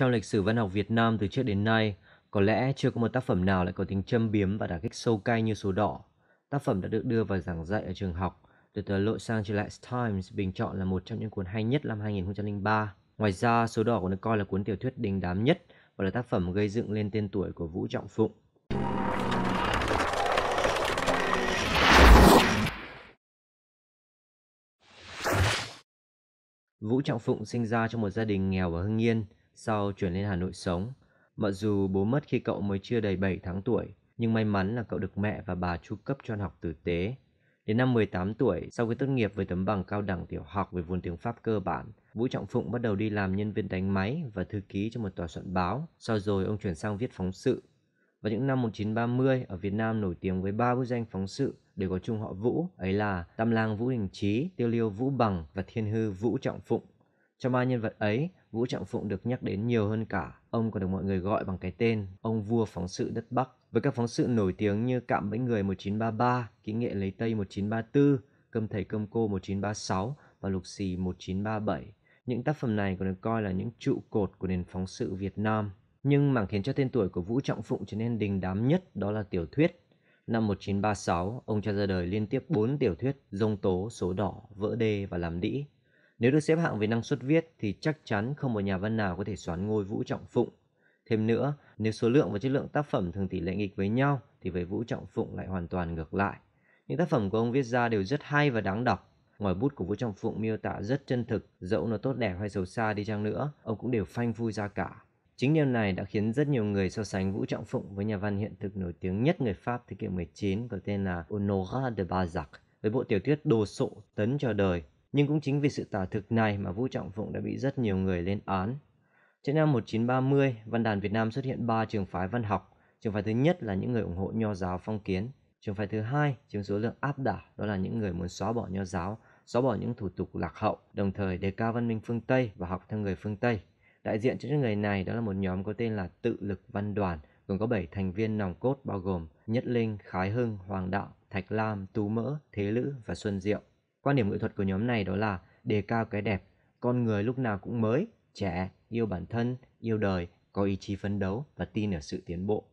Trong lịch sử văn học Việt Nam từ trước đến nay, có lẽ chưa có một tác phẩm nào lại có tính châm biếm và đả kích sâu cay như Số Đỏ. Tác phẩm đã được đưa vào giảng dạy ở trường học, được tờ Los Angeles Times bình chọn là một trong những cuốn hay nhất năm 2003. Ngoài ra, Số Đỏ còn được coi là cuốn tiểu thuyết đình đám nhất và là tác phẩm gây dựng lên tên tuổi của Vũ Trọng Phụng. Vũ Trọng Phụng sinh ra trong một gia đình nghèo ở Hưng Yên, sau chuyển lên Hà Nội sống. Mặc dù bố mất khi cậu mới chưa đầy 7 tháng tuổi, nhưng may mắn là cậu được mẹ và bà chu cấp cho ăn học tử tế. Đến năm 18 tuổi, sau khi tốt nghiệp với tấm bằng cao đẳng tiểu học về vốn tiếng Pháp cơ bản, Vũ Trọng Phụng bắt đầu đi làm nhân viên đánh máy và thư ký cho một tòa soạn báo, sau rồi ông chuyển sang viết phóng sự. Vào những năm 1930, ở Việt Nam nổi tiếng với ba bức danh phóng sự đều có chung họ Vũ, ấy là Tam Lang Vũ Đình Chí, Tiêu Liêu Vũ Bằng và Thiên Hư Vũ Trọng Phụng. Trong ba nhân vật ấy, Vũ Trọng Phụng được nhắc đến nhiều hơn cả. Ông còn được mọi người gọi bằng cái tên ông vua phóng sự đất Bắc. Với các phóng sự nổi tiếng như Cạm Bẫy Người 1933, Kỹ nghệ lấy Tây 1934, Cơm Thầy Cơm Cô 1936 và Lục Xì 1937. Những tác phẩm này còn được coi là những trụ cột của nền phóng sự Việt Nam. Nhưng mảng khiến cho tên tuổi của Vũ Trọng Phụng trở nên đình đám nhất đó là tiểu thuyết. Năm 1936, ông cho ra đời liên tiếp 4 tiểu thuyết Dông Tố, Số Đỏ, Vỡ Đê và Làm Đĩ nếu được xếp hạng về năng suất viết thì chắc chắn không một nhà văn nào có thể xoán ngôi Vũ Trọng Phụng. Thêm nữa, nếu số lượng và chất lượng tác phẩm thường tỷ lệ nghịch với nhau thì với Vũ Trọng Phụng lại hoàn toàn ngược lại. Những tác phẩm của ông viết ra đều rất hay và đáng đọc. Ngoài bút của Vũ Trọng Phụng miêu tả rất chân thực, dẫu nó tốt đẹp hay xấu xa đi chăng nữa, ông cũng đều phanh vui ra cả. Chính điều này đã khiến rất nhiều người so sánh Vũ Trọng Phụng với nhà văn hiện thực nổi tiếng nhất người Pháp thế kỷ 19 có tên là Honoré de Balzac với bộ tiểu thuyết đồ sộ tấn cho đời nhưng cũng chính vì sự tả thực này mà Vũ Trọng Phụng đã bị rất nhiều người lên án. Trước năm 1930, văn đàn Việt Nam xuất hiện 3 trường phái văn học. Trường phái thứ nhất là những người ủng hộ nho giáo phong kiến. Trường phái thứ hai chiếm số lượng áp đảo đó là những người muốn xóa bỏ nho giáo, xóa bỏ những thủ tục lạc hậu, đồng thời đề cao văn minh phương Tây và học theo người phương Tây. Đại diện cho những người này đó là một nhóm có tên là Tự lực Văn đoàn, gồm có 7 thành viên nòng cốt bao gồm Nhất Linh, Khái Hưng, Hoàng Đạo, Thạch Lam, Tú Mỡ, Thế Lữ và Xuân Diệu. Quan điểm nghệ thuật của nhóm này đó là đề cao cái đẹp, con người lúc nào cũng mới, trẻ, yêu bản thân, yêu đời, có ý chí phấn đấu và tin ở sự tiến bộ.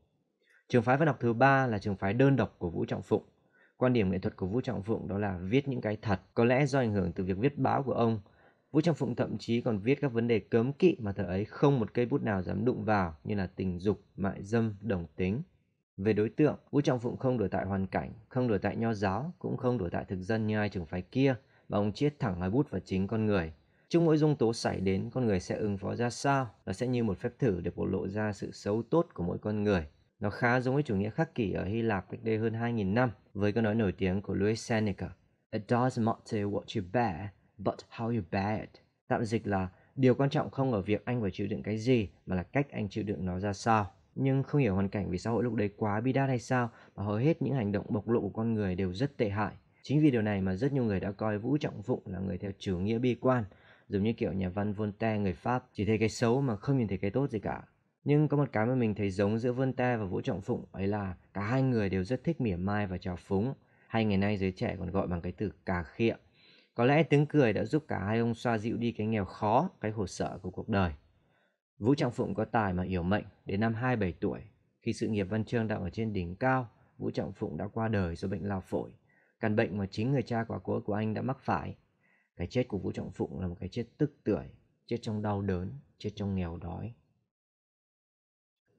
Trường phái văn học thứ ba là trường phái đơn độc của Vũ Trọng Phụng. Quan điểm nghệ thuật của Vũ Trọng Phụng đó là viết những cái thật, có lẽ do ảnh hưởng từ việc viết báo của ông. Vũ Trọng Phụng thậm chí còn viết các vấn đề cấm kỵ mà thời ấy không một cây bút nào dám đụng vào như là tình dục, mại dâm, đồng tính, về đối tượng, Vũ Trọng Phụng không đổi tại hoàn cảnh, không đổi tại nho giáo, cũng không đổi tại thực dân như ai trường phái kia, và ông chiết thẳng ngòi bút vào chính con người. Trước mỗi dung tố xảy đến, con người sẽ ứng phó ra sao? Nó sẽ như một phép thử để bộc lộ ra sự xấu tốt của mỗi con người. Nó khá giống với chủ nghĩa khắc kỷ ở Hy Lạp cách đây hơn 2.000 năm, với câu nói nổi tiếng của Louis Seneca. It does matter what you bear, but how you bear it. Tạm dịch là, điều quan trọng không ở việc anh phải chịu đựng cái gì, mà là cách anh chịu đựng nó ra sao nhưng không hiểu hoàn cảnh vì xã hội lúc đấy quá bi đát hay sao mà hầu hết những hành động bộc lộ của con người đều rất tệ hại. Chính vì điều này mà rất nhiều người đã coi Vũ Trọng Phụng là người theo chủ nghĩa bi quan, giống như kiểu nhà văn Voltaire người Pháp chỉ thấy cái xấu mà không nhìn thấy cái tốt gì cả. Nhưng có một cái mà mình thấy giống giữa Voltaire và Vũ Trọng Phụng ấy là cả hai người đều rất thích mỉa mai và trào phúng, hay ngày nay giới trẻ còn gọi bằng cái từ cà khịa. Có lẽ tiếng cười đã giúp cả hai ông xoa dịu đi cái nghèo khó, cái khổ sở của cuộc đời. Vũ Trọng Phụng có tài mà hiểu mệnh, đến năm 27 tuổi, khi sự nghiệp văn chương đang ở trên đỉnh cao, Vũ Trọng Phụng đã qua đời do bệnh lao phổi, căn bệnh mà chính người cha quả cố của anh đã mắc phải. Cái chết của Vũ Trọng Phụng là một cái chết tức tưởi, chết trong đau đớn, chết trong nghèo đói.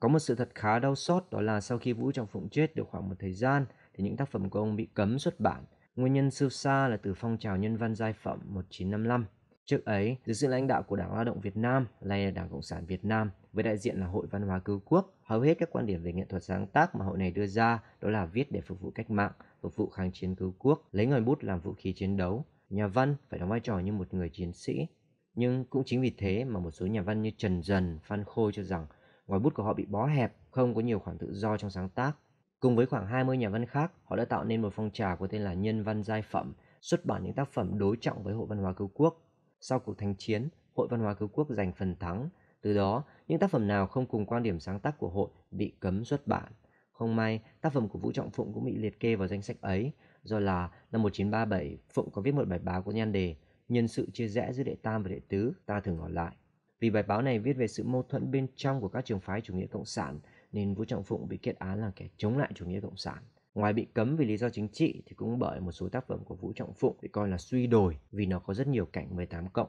Có một sự thật khá đau xót đó là sau khi Vũ Trọng Phụng chết được khoảng một thời gian thì những tác phẩm của ông bị cấm xuất bản. Nguyên nhân sâu xa là từ phong trào nhân văn giai phẩm 1955 Trước ấy, dưới sự lãnh đạo của Đảng Lao động Việt Nam, nay là Đảng Cộng sản Việt Nam, với đại diện là Hội Văn hóa Cứu Quốc, hầu hết các quan điểm về nghệ thuật sáng tác mà hội này đưa ra đó là viết để phục vụ cách mạng, phục vụ kháng chiến cứu quốc, lấy ngòi bút làm vũ khí chiến đấu. Nhà văn phải đóng vai trò như một người chiến sĩ. Nhưng cũng chính vì thế mà một số nhà văn như Trần Dần, Phan Khôi cho rằng ngòi bút của họ bị bó hẹp, không có nhiều khoảng tự do trong sáng tác. Cùng với khoảng 20 nhà văn khác, họ đã tạo nên một phong trào có tên là Nhân văn giai phẩm, xuất bản những tác phẩm đối trọng với Hội Văn hóa Cứu Quốc sau cuộc thánh chiến, Hội Văn hóa Cứu Quốc giành phần thắng. Từ đó, những tác phẩm nào không cùng quan điểm sáng tác của hội bị cấm xuất bản. Không may, tác phẩm của Vũ Trọng Phụng cũng bị liệt kê vào danh sách ấy. Do là năm 1937, Phụng có viết một bài báo có nhan đề Nhân sự chia rẽ giữa đệ tam và đệ tứ, ta thường ngỏ lại. Vì bài báo này viết về sự mâu thuẫn bên trong của các trường phái chủ nghĩa cộng sản, nên Vũ Trọng Phụng bị kết án là kẻ chống lại chủ nghĩa cộng sản. Ngoài bị cấm vì lý do chính trị thì cũng bởi một số tác phẩm của Vũ Trọng Phụng bị coi là suy đổi vì nó có rất nhiều cảnh 18 cộng.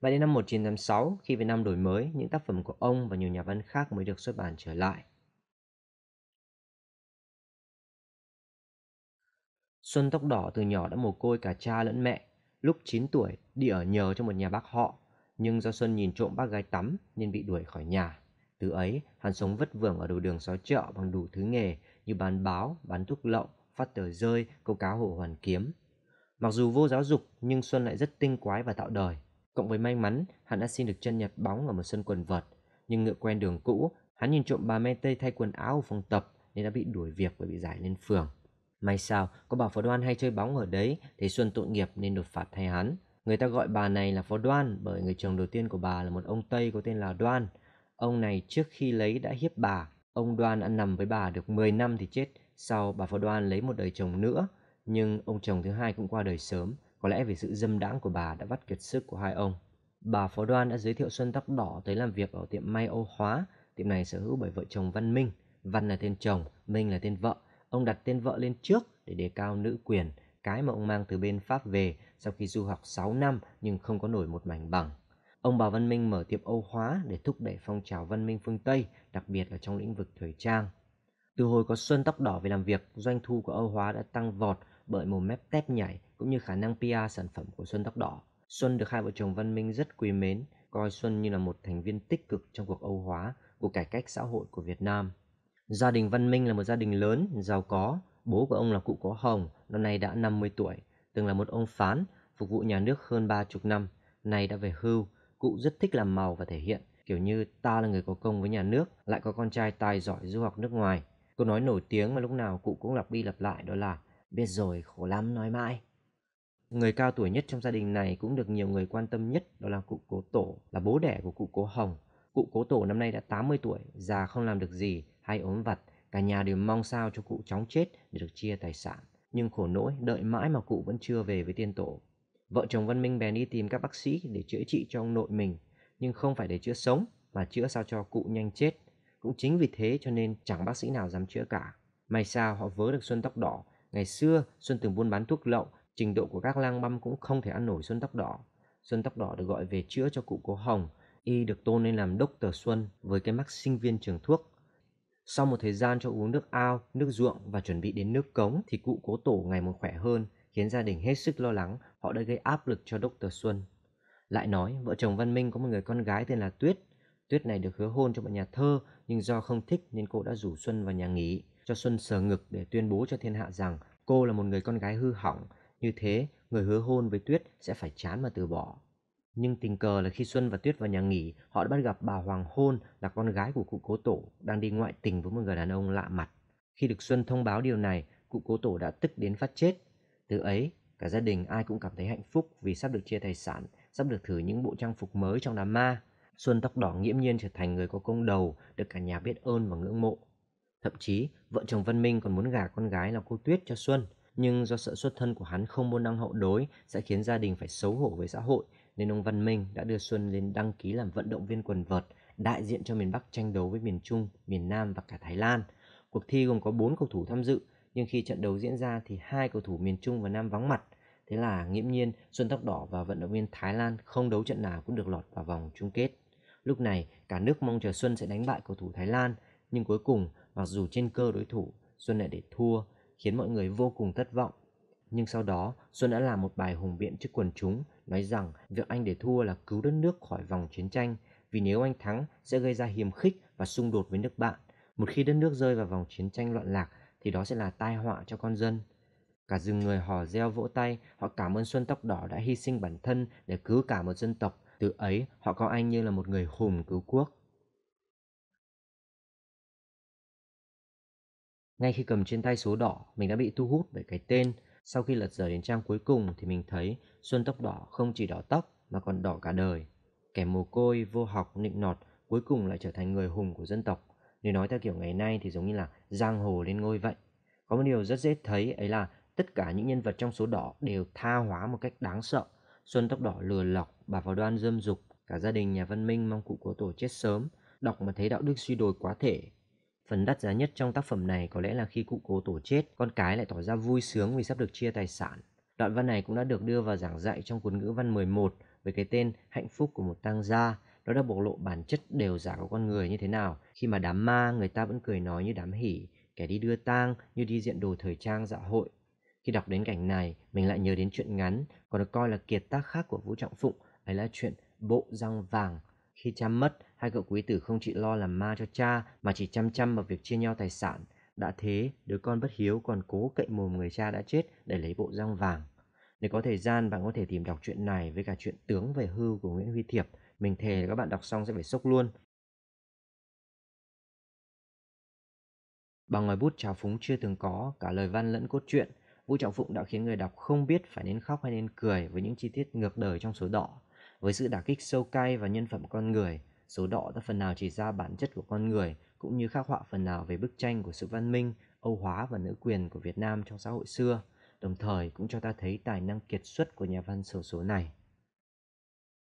Và đến năm 1986, khi Việt Nam đổi mới, những tác phẩm của ông và nhiều nhà văn khác mới được xuất bản trở lại. Xuân tóc đỏ từ nhỏ đã mồ côi cả cha lẫn mẹ. Lúc 9 tuổi, đi ở nhờ trong một nhà bác họ, nhưng do Xuân nhìn trộm bác gái tắm nên bị đuổi khỏi nhà. Từ ấy, hắn sống vất vưởng ở đầu đường xó chợ bằng đủ thứ nghề, như bán báo, bán thuốc lậu, phát tờ rơi, câu cá hồ hoàn kiếm. Mặc dù vô giáo dục nhưng Xuân lại rất tinh quái và tạo đời. Cộng với may mắn, hắn đã xin được chân nhặt bóng ở một sân quần vợt. Nhưng ngựa quen đường cũ, hắn nhìn trộm bà Mê Tây thay quần áo ở phòng tập nên đã bị đuổi việc và bị giải lên phường. May sao, có bà phó đoan hay chơi bóng ở đấy thì Xuân tội nghiệp nên nộp phạt thay hắn. Người ta gọi bà này là phó đoan bởi người chồng đầu tiên của bà là một ông Tây có tên là Đoan. Ông này trước khi lấy đã hiếp bà Ông Đoan ăn nằm với bà được 10 năm thì chết, sau bà Phó Đoan lấy một đời chồng nữa, nhưng ông chồng thứ hai cũng qua đời sớm, có lẽ vì sự dâm đãng của bà đã vắt kiệt sức của hai ông. Bà Phó Đoan đã giới thiệu Xuân Tóc Đỏ tới làm việc ở tiệm may Âu Hóa, tiệm này sở hữu bởi vợ chồng Văn Minh. Văn là tên chồng, Minh là tên vợ. Ông đặt tên vợ lên trước để đề cao nữ quyền, cái mà ông mang từ bên Pháp về sau khi du học 6 năm nhưng không có nổi một mảnh bằng. Ông Bà Văn Minh mở tiệm Âu Hóa để thúc đẩy phong trào văn minh phương Tây, đặc biệt là trong lĩnh vực thời trang. Từ hồi có Xuân tóc đỏ về làm việc, doanh thu của Âu Hóa đã tăng vọt bởi một mép tép nhảy cũng như khả năng PR sản phẩm của Xuân tóc đỏ. Xuân được hai vợ chồng Văn Minh rất quý mến, coi Xuân như là một thành viên tích cực trong cuộc Âu Hóa, của cải cách xã hội của Việt Nam. Gia đình Văn Minh là một gia đình lớn, giàu có. Bố của ông là cụ Có Hồng, năm nay đã 50 tuổi, từng là một ông phán, phục vụ nhà nước hơn ba chục năm, nay đã về hưu, Cụ rất thích làm màu và thể hiện, kiểu như ta là người có công với nhà nước, lại có con trai tài giỏi du học nước ngoài. Câu nói nổi tiếng mà lúc nào cụ cũng lặp đi lặp lại đó là biết rồi khổ lắm nói mãi. Người cao tuổi nhất trong gia đình này cũng được nhiều người quan tâm nhất đó là cụ cố tổ, là bố đẻ của cụ cố Hồng. Cụ cố tổ năm nay đã 80 tuổi, già không làm được gì, hay ốm vặt, cả nhà đều mong sao cho cụ chóng chết để được chia tài sản. Nhưng khổ nỗi, đợi mãi mà cụ vẫn chưa về với tiên tổ. Vợ chồng Văn Minh bèn đi tìm các bác sĩ để chữa trị cho ông nội mình, nhưng không phải để chữa sống mà chữa sao cho cụ nhanh chết. Cũng chính vì thế cho nên chẳng bác sĩ nào dám chữa cả. May sao họ vớ được Xuân tóc đỏ. Ngày xưa Xuân từng buôn bán thuốc lậu, trình độ của các lang băm cũng không thể ăn nổi Xuân tóc đỏ. Xuân tóc đỏ được gọi về chữa cho cụ cố Hồng, y được tôn lên làm đốc tờ Xuân với cái mắc sinh viên trường thuốc. Sau một thời gian cho uống nước ao, nước ruộng và chuẩn bị đến nước cống thì cụ cố tổ ngày một khỏe hơn, khiến gia đình hết sức lo lắng họ đã gây áp lực cho Dr. Xuân. Lại nói, vợ chồng Văn Minh có một người con gái tên là Tuyết. Tuyết này được hứa hôn cho một nhà thơ, nhưng do không thích nên cô đã rủ Xuân vào nhà nghỉ, cho Xuân sờ ngực để tuyên bố cho thiên hạ rằng cô là một người con gái hư hỏng. Như thế, người hứa hôn với Tuyết sẽ phải chán mà từ bỏ. Nhưng tình cờ là khi Xuân và Tuyết vào nhà nghỉ, họ đã bắt gặp bà Hoàng Hôn là con gái của cụ cố tổ đang đi ngoại tình với một người đàn ông lạ mặt. Khi được Xuân thông báo điều này, cụ cố tổ đã tức đến phát chết. Từ ấy, Cả gia đình ai cũng cảm thấy hạnh phúc vì sắp được chia tài sản, sắp được thử những bộ trang phục mới trong đám ma. Xuân tóc đỏ nghiễm nhiên trở thành người có công đầu, được cả nhà biết ơn và ngưỡng mộ. Thậm chí, vợ chồng Văn Minh còn muốn gả con gái là cô Tuyết cho Xuân, nhưng do sợ xuất thân của hắn không môn đăng hậu đối sẽ khiến gia đình phải xấu hổ với xã hội, nên ông Văn Minh đã đưa Xuân lên đăng ký làm vận động viên quần vợt, đại diện cho miền Bắc tranh đấu với miền Trung, miền Nam và cả Thái Lan. Cuộc thi gồm có 4 cầu thủ tham dự, nhưng khi trận đấu diễn ra thì hai cầu thủ miền Trung và Nam vắng mặt, Thế là nghiễm nhiên Xuân Tóc Đỏ và vận động viên Thái Lan không đấu trận nào cũng được lọt vào vòng chung kết. Lúc này cả nước mong chờ Xuân sẽ đánh bại cầu thủ Thái Lan nhưng cuối cùng mặc dù trên cơ đối thủ Xuân lại để thua khiến mọi người vô cùng thất vọng. Nhưng sau đó Xuân đã làm một bài hùng biện trước quần chúng nói rằng việc anh để thua là cứu đất nước khỏi vòng chiến tranh vì nếu anh thắng sẽ gây ra hiềm khích và xung đột với nước bạn. Một khi đất nước rơi vào vòng chiến tranh loạn lạc thì đó sẽ là tai họa cho con dân. Cả rừng người hò reo vỗ tay, họ cảm ơn Xuân Tóc Đỏ đã hy sinh bản thân để cứu cả một dân tộc. Từ ấy, họ coi anh như là một người hùng cứu quốc. Ngay khi cầm trên tay số đỏ, mình đã bị thu hút bởi cái tên. Sau khi lật dở đến trang cuối cùng thì mình thấy Xuân Tóc Đỏ không chỉ đỏ tóc mà còn đỏ cả đời. Kẻ mồ côi, vô học, nịnh nọt cuối cùng lại trở thành người hùng của dân tộc. Nếu nói theo kiểu ngày nay thì giống như là giang hồ lên ngôi vậy. Có một điều rất dễ thấy ấy là tất cả những nhân vật trong số đỏ đều tha hóa một cách đáng sợ. Xuân tóc đỏ lừa lọc, bà vào đoan dâm dục, cả gia đình nhà văn minh mong cụ của tổ chết sớm, đọc mà thấy đạo đức suy đồi quá thể. Phần đắt giá nhất trong tác phẩm này có lẽ là khi cụ cố tổ chết, con cái lại tỏ ra vui sướng vì sắp được chia tài sản. Đoạn văn này cũng đã được đưa vào giảng dạy trong cuốn ngữ văn 11 với cái tên Hạnh phúc của một tang gia. Nó đã bộc lộ bản chất đều giả của con người như thế nào khi mà đám ma người ta vẫn cười nói như đám hỉ, kẻ đi đưa tang như đi diện đồ thời trang dạ hội, khi đọc đến cảnh này, mình lại nhớ đến chuyện ngắn, còn được coi là kiệt tác khác của Vũ Trọng Phụng, ấy là chuyện Bộ Răng Vàng. Khi cha mất, hai cậu quý tử không chỉ lo làm ma cho cha mà chỉ chăm chăm vào việc chia nhau tài sản. Đã thế, đứa con bất hiếu còn cố cậy mồm người cha đã chết để lấy bộ răng vàng. Nếu có thời gian, bạn có thể tìm đọc chuyện này với cả chuyện Tướng về hưu của Nguyễn Huy Thiệp. Mình thề các bạn đọc xong sẽ phải sốc luôn. Bằng ngòi bút trào phúng chưa từng có, cả lời văn lẫn cốt truyện, Vũ Trọng Phụng đã khiến người đọc không biết phải nên khóc hay nên cười với những chi tiết ngược đời trong số đỏ. Với sự đả kích sâu cay và nhân phẩm con người, số đỏ đã phần nào chỉ ra bản chất của con người cũng như khắc họa phần nào về bức tranh của sự văn minh, Âu hóa và nữ quyền của Việt Nam trong xã hội xưa, đồng thời cũng cho ta thấy tài năng kiệt xuất của nhà văn xổ số này.